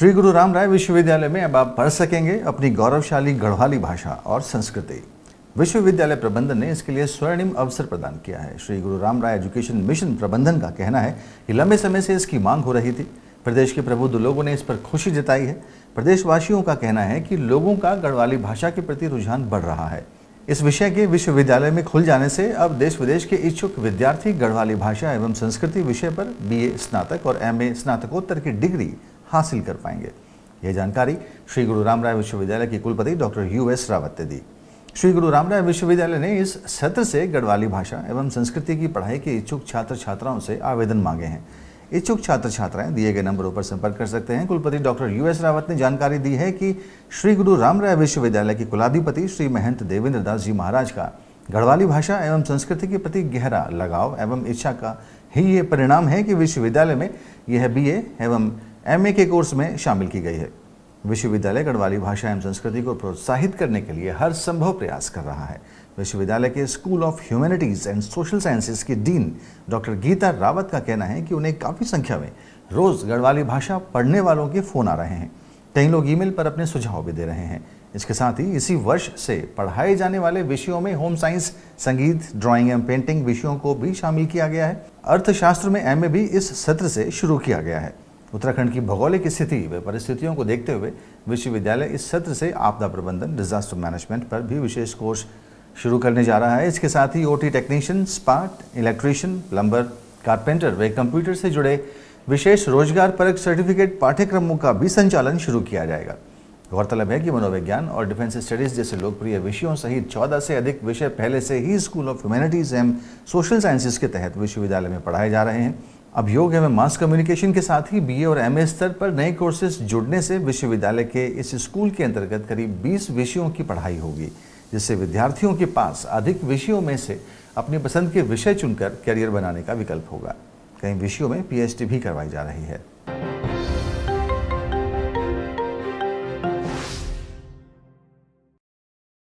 श्री गुरु राम राय विश्वविद्यालय में अब आप पढ़ सकेंगे अपनी गौरवशाली गढ़वाली भाषा और संस्कृति विश्वविद्यालय प्रबंधन ने इसके लिए स्वर्णिम अवसर प्रदान किया है श्री गुरु राम राय एजुकेशन मिशन प्रबंधन का कहना है कि लंबे समय से इसकी मांग हो रही थी प्रदेश के प्रबुद्ध लोगों ने इस पर खुशी जताई है प्रदेशवासियों का कहना है कि लोगों का गढ़वाली भाषा के प्रति रुझान बढ़ रहा है इस विषय के विश्वविद्यालय में खुल जाने से अब देश विदेश के इच्छुक विद्यार्थी गढ़वाली भाषा एवं संस्कृति विषय पर बीए स्नातक और एमए स्नातकोत्तर की डिग्री हासिल कर पाएंगे यह जानकारी श्री गुरु राम राय विश्वविद्यालय के कुलपति डॉक्टर यू एस रावत ने दी श्री गुरु राम राय विश्वविद्यालय ने इस सत्र से गढ़वाली भाषा एवं संस्कृति की पढ़ाई के इच्छुक छात्र छात्राओं से आवेदन मांगे हैं इच्छुक छात्र छात्राएं दिए गए नंबरों पर संपर्क कर सकते हैं कुलपति डॉक्टर यू एस रावत ने जानकारी दी है कि श्री गुरु राम राय विश्वविद्यालय के कुलाधिपति श्री महंत देवेंद्र दास जी महाराज का गढ़वाली भाषा एवं संस्कृति के प्रति गहरा लगाव एवं इच्छा का ही ये परिणाम है कि विश्वविद्यालय में यह बी एवं एमए के कोर्स में शामिल की गई है विश्वविद्यालय गढ़वाली भाषा एवं संस्कृति को प्रोत्साहित करने के लिए हर संभव प्रयास कर रहा है विश्वविद्यालय के school of humanities and social sciences की डीन डॉक्टर गीता रावत का कहना है कि उन्हें काफ़ी संख्या में रोज़ गढ़वाली भाषा पढ़ने वालों के फ़ोन आ रहे हैं कई लोग ईमेल पर अपने सुझाव भी दे रहे हैं इसके साथ ही इसी वर्ष से पढ़ाए जाने वाले विषयों में होम साइंस संगीत ड्राइंग एंड पेंटिंग विषयों को भी शामिल किया गया है अर्थशास्त्र में एम भी इस सत्र से शुरू किया गया है उत्तराखंड की भौगोलिक स्थिति व परिस्थितियों को देखते हुए विश्वविद्यालय इस सत्र से आपदा प्रबंधन डिजास्टर मैनेजमेंट पर भी विशेष कोर्स शुरू करने जा रहा है इसके साथ ही ओटी टेक्नीशियन स्पार्ट इलेक्ट्रीशियन प्लम्बर कारपेंटर व कंप्यूटर से जुड़े विशेष रोजगार परक सर्टिफिकेट पाठ्यक्रमों का भी संचालन शुरू किया जाएगा गौरतलब है कि मनोविज्ञान और डिफेंस स्टडीज जैसे लोकप्रिय विषयों सहित 14 से अधिक विषय पहले से ही school of humanities and social sciences के तहत विश्वविद्यालय में पढ़ाए जा रहे हैं अब योग एवं मास कम्युनिकेशन के साथ ही बीए और एमए स्तर पर नए कोर्सेज जुड़ने से विश्वविद्यालय के इस स्कूल के अंतर्गत करीब 20 विषयों की पढ़ाई होगी जिससे विद्यार्थियों के पास अधिक विषयों में से अपनी पसंद के विषय चुनकर करियर बनाने का विकल्प होगा कई विषयों में पीएचडी भी करवाई जा रही है